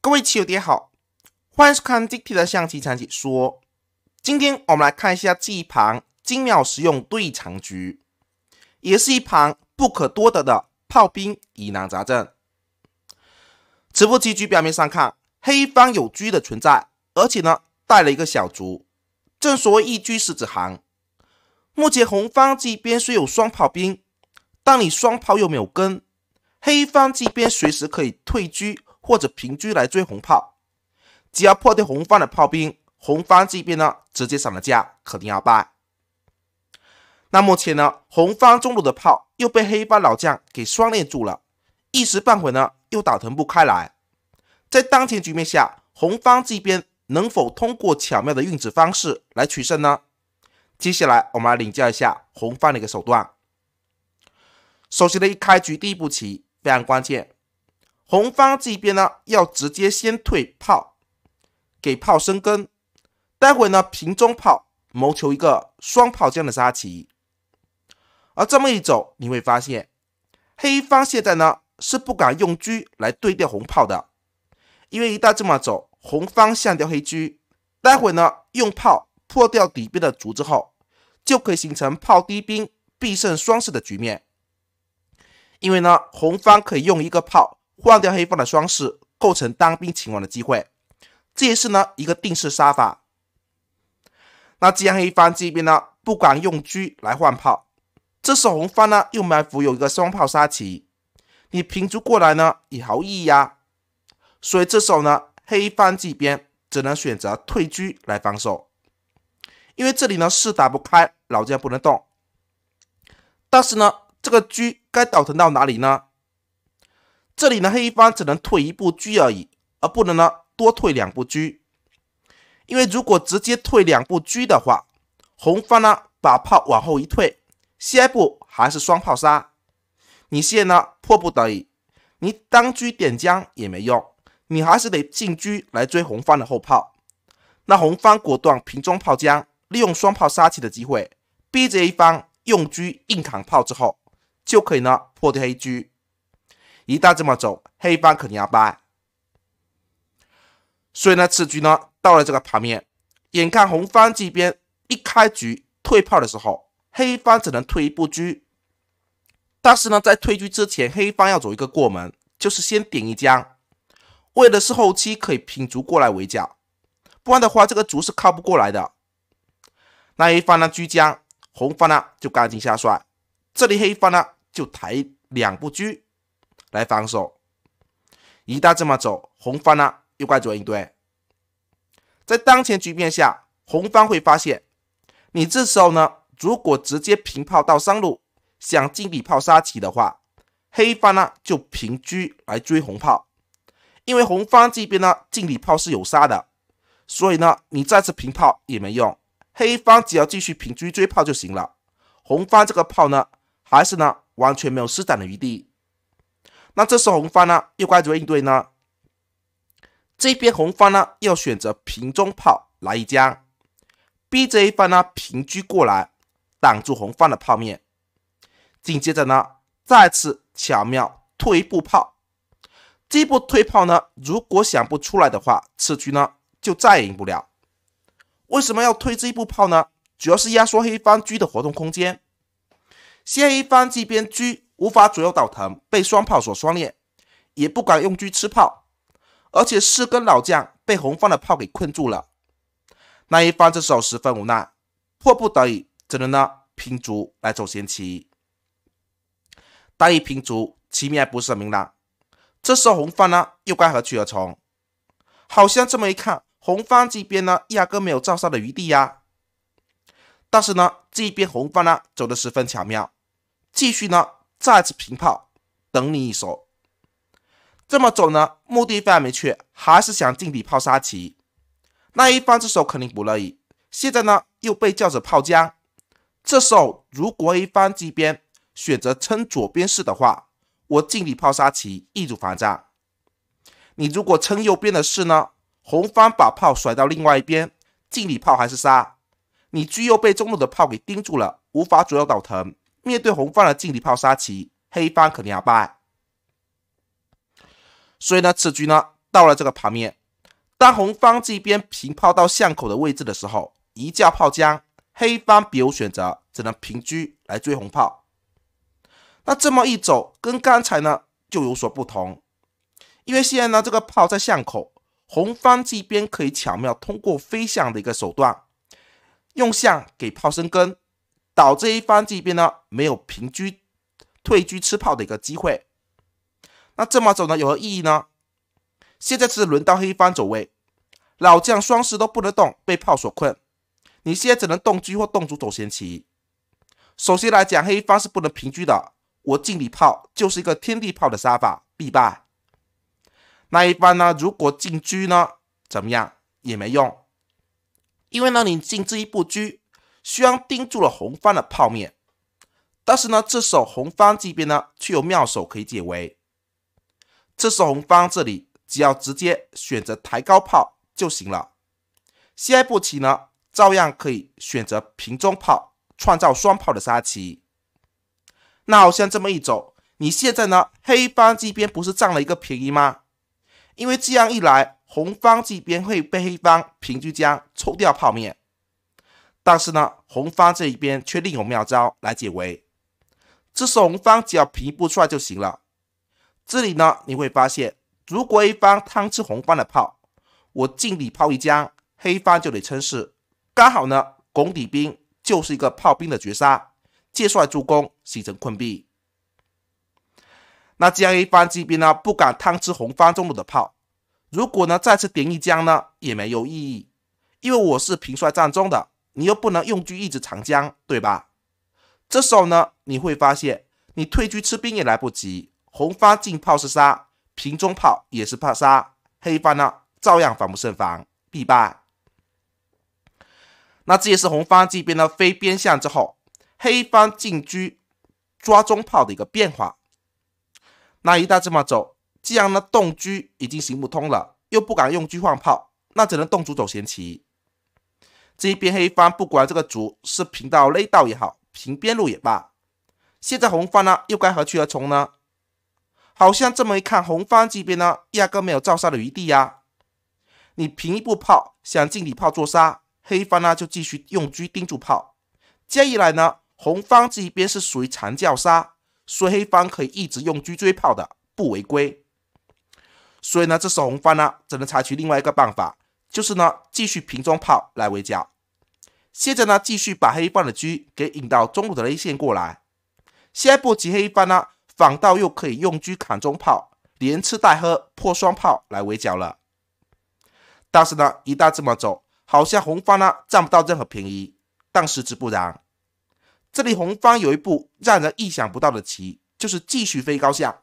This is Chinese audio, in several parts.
各位棋友，大家好，欢迎收看 D 天的象棋长解说。今天我们来看一下这一盘精妙实用对长局，也是一盘不可多得的炮兵疑难杂症。此步棋局表面上看，黑方有车的存在，而且呢带了一个小卒。正所谓一车十子行。目前红方这边虽有双炮兵，但你双炮又没有跟，黑方这边随时可以退车。或者平车来追红炮，只要破掉红方的炮兵，红方这边呢直接上了架，肯定要败。那目前呢，红方中路的炮又被黑方老将给双链住了，一时半会呢又打腾不开来。在当前局面下，红方这边能否通过巧妙的运子方式来取胜呢？接下来我们来领教一下红方的一个手段。首先呢，一开局第一步棋非常关键。红方这边呢，要直接先退炮，给炮生根，待会呢平中炮，谋求一个双炮将的杀棋。而这么一走，你会发现，黑方现在呢是不敢用车来对掉红炮的，因为一旦这么走，红方下掉黑车，待会呢用炮破掉底边的卒之后，就可以形成炮低兵必胜双士的局面。因为呢，红方可以用一个炮。换掉黑方的双士，构成当兵擒王的机会。这也是呢一个定式杀法。那既然黑方这边呢不敢用车来换炮，这时候红方呢又埋伏有一个双炮杀棋，你平卒过来呢也毫无意义啊。所以这时候呢黑方这边只能选择退车来防守，因为这里呢是打不开，老将不能动。但是呢这个车该倒腾到哪里呢？这里呢，黑方只能退一步车而已，而不能呢多退两步车，因为如果直接退两步车的话，红方呢把炮往后一退，下一步还是双炮杀，你现在呢迫不得已，你当车点将也没用，你还是得进车来追红方的后炮。那红方果断平中炮将，利用双炮杀棋的机会，逼着一方用车硬扛炮之后，就可以呢破掉黑车。一旦这么走，黑方肯定要败。所以呢，此局呢到了这个盘面，眼看红方这边一开局退炮的时候，黑方只能退一步车。但是呢，在退车之前，黑方要走一个过门，就是先点一将，为的是后期可以拼卒过来围剿，不然的话这个卒是靠不过来的。那一方呢，居将，红方呢就赶紧下帅。这里黑方呢就抬两步车。来防守，一旦这么走，红方呢又该如何应对？在当前局面下，红方会发现，你这时候呢，如果直接平炮到三路，想进里炮杀棋的话，黑方呢就平车来追红炮，因为红方这边呢进里炮是有杀的，所以呢你再次平炮也没用，黑方只要继续平车追炮就行了。红方这个炮呢，还是呢完全没有施展的余地。那这时红方呢？又该如何应对呢？这边红方呢，要选择平中炮来一将。B 这方呢，平车过来挡住红方的炮面。紧接着呢，再次巧妙退一步炮。这一步退炮呢，如果想不出来的话，此局呢就再也赢不了。为什么要退这一步炮呢？主要是压缩黑方车的活动空间。先黑方这边车。无法左右倒腾，被双炮所双猎，也不敢用车吃炮，而且四根老将被红方的炮给困住了。那一方这时候十分无奈，迫不得已只能呢拼卒来走先棋。单一拼卒，棋面不是很明朗。这时候红方呢又该何去何从？好像这么一看，红方这边呢压根没有造杀的余地呀。但是呢，这一边红方呢走的十分巧妙，继续呢。再次平炮，等你一手。这么走呢，目的非常明确，还是想进底炮杀棋。那一方之手肯定不乐意。现在呢，又被叫着炮将。这时候，如果一方这边选择撑左边士的话，我进底炮杀棋，易如反掌。你如果撑右边的士呢，红方把炮甩到另外一边，进底炮还是杀。你居右被中路的炮给盯住了，无法左右倒腾。面对红方的近地炮杀棋，黑方肯定要败。所以呢，此局呢到了这个盘面，当红方这边平炮到巷口的位置的时候，一叫炮将，黑方别无选择，只能平车来追红炮。那这么一走，跟刚才呢就有所不同，因为现在呢这个炮在巷口，红方这边可以巧妙通过飞象的一个手段，用象给炮生根。导致一方这边呢没有平车、退车吃炮的一个机会。那这么走呢有何意义呢？现在是轮到黑方走位，老将双士都不能动，被炮所困。你现在只能动车或动卒走闲棋。首先来讲，黑方是不能平车的。我进里炮就是一个天地炮的杀法，必败。那一方呢，如果进车呢，怎么样也没用，因为呢你进这一步车。虽然盯住了红方的炮面，但是呢，这时候红方这边呢，却有妙手可以解围。这时候红方这里只要直接选择抬高炮就行了。下一步棋呢，照样可以选择平中炮，创造双炮的杀棋。那好像这么一走，你现在呢，黑方这边不是占了一个便宜吗？因为这样一来，红方这边会被黑方平车将抽掉炮面。但是呢，红方这一边却另有妙招来解围，这是红方只要平一步出来就行了。这里呢，你会发现，如果一方贪吃红方的炮，我进底炮一将，黑方就得称势。刚好呢，拱底兵就是一个炮兵的绝杀，借帅助攻形成困壁。那既然黑方这边呢不敢贪吃红方中路的炮，如果呢再次点一将呢也没有意义，因为我是平帅占中的。你又不能用车一直长将，对吧？这时候呢，你会发现你退车吃兵也来不及，红方进炮是杀，平中炮也是怕杀，黑方呢照样防不胜防，必败。那这也是红方这边的飞边象之后，黑方进车抓中炮的一个变化。那一旦这么走，既然呢动车已经行不通了，又不敢用车换炮，那只能动卒走闲棋。这一边黑方不管这个卒是平到勒道也好，平边路也罢，现在红方呢又该何去何从呢？好像这么一看，红方这边呢压根没有造杀的余地呀。你平一步炮，想进里炮做杀，黑方呢就继续用车盯住炮。这样一来呢，红方这一边是属于长叫杀，所以黑方可以一直用车追炮的，不违规。所以呢，这时候红方呢只能采取另外一个办法。就是呢，继续平中炮来围剿。现在呢，继续把黑方的车给引到中路的 A 线过来。下一步，及黑方呢，反倒又可以用车砍中炮，连吃带喝破双炮来围剿了。但是呢，一旦这么走，好像红方呢占不到任何便宜，但实则不然。这里红方有一步让人意想不到的棋，就是继续飞高下。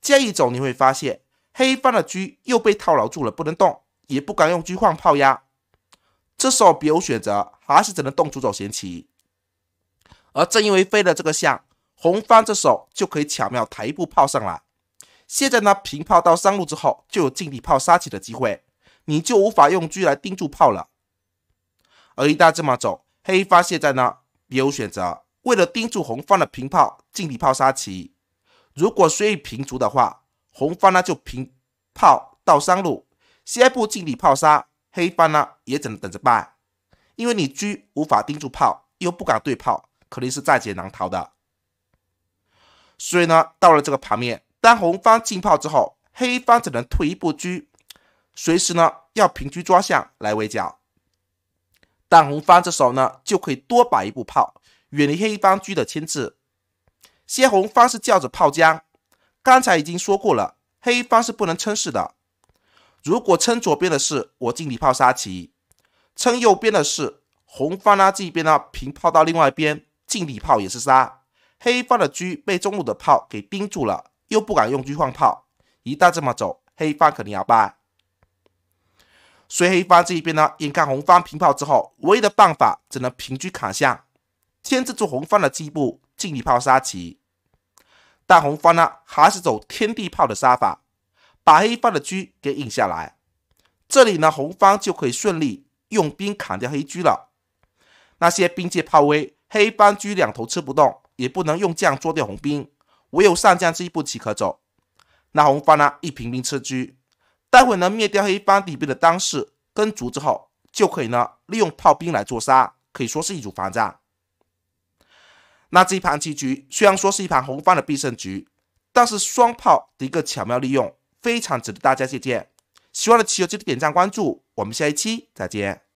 这样一走，你会发现黑方的车又被套牢住了，不能动。也不敢用车换炮压，这时候别无选择，还是只能动卒走闲棋。而正因为飞了这个象，红方这手就可以巧妙抬一步炮上来。现在呢，平炮到三路之后，就有进底炮杀棋的机会，你就无法用车来盯住炮了。而一旦这么走，黑方现在呢别无选择，为了盯住红方的平炮，进底炮杀棋。如果随意平卒的话，红方呢就平炮到三路。下一步进里炮杀，黑方呢也只能等着败，因为你车无法盯住炮，又不敢对炮，肯定是在劫难逃的。所以呢，到了这个盘面，当红方进炮之后，黑方只能退一步车，随时呢要平车抓象来围剿。但红方这时候呢就可以多摆一步炮，远离黑方车的牵制。先红方是叫着炮将，刚才已经说过了，黑方是不能撑势的。如果撑左边的是我进里炮杀棋，撑右边的是红方呢？这边呢平炮到另外一边，进里炮也是杀。黑方的车被中路的炮给盯住了，又不敢用车换炮。一旦这么走，黑方肯定要败。所以黑方这一边呢，眼看红方平炮之后，唯一的办法只能平车卡象，牵制住红方的几步，进力炮杀棋。但红方呢，还是走天地炮的杀法。把黑方的车给引下来，这里呢，红方就可以顺利用兵砍掉黑车了。那些兵借炮威，黑方车两头吃不动，也不能用将捉掉红兵，唯有上将这一步棋可走。那红方呢，一平兵吃车，待会呢灭掉黑方底边的当士跟卒之后，就可以呢利用炮兵来做杀，可以说是一组防战。那这一盘棋局虽然说是一盘红方的必胜局，但是双炮的一个巧妙利用。非常值得大家借鉴。喜欢的棋友记得点赞关注，我们下一期再见。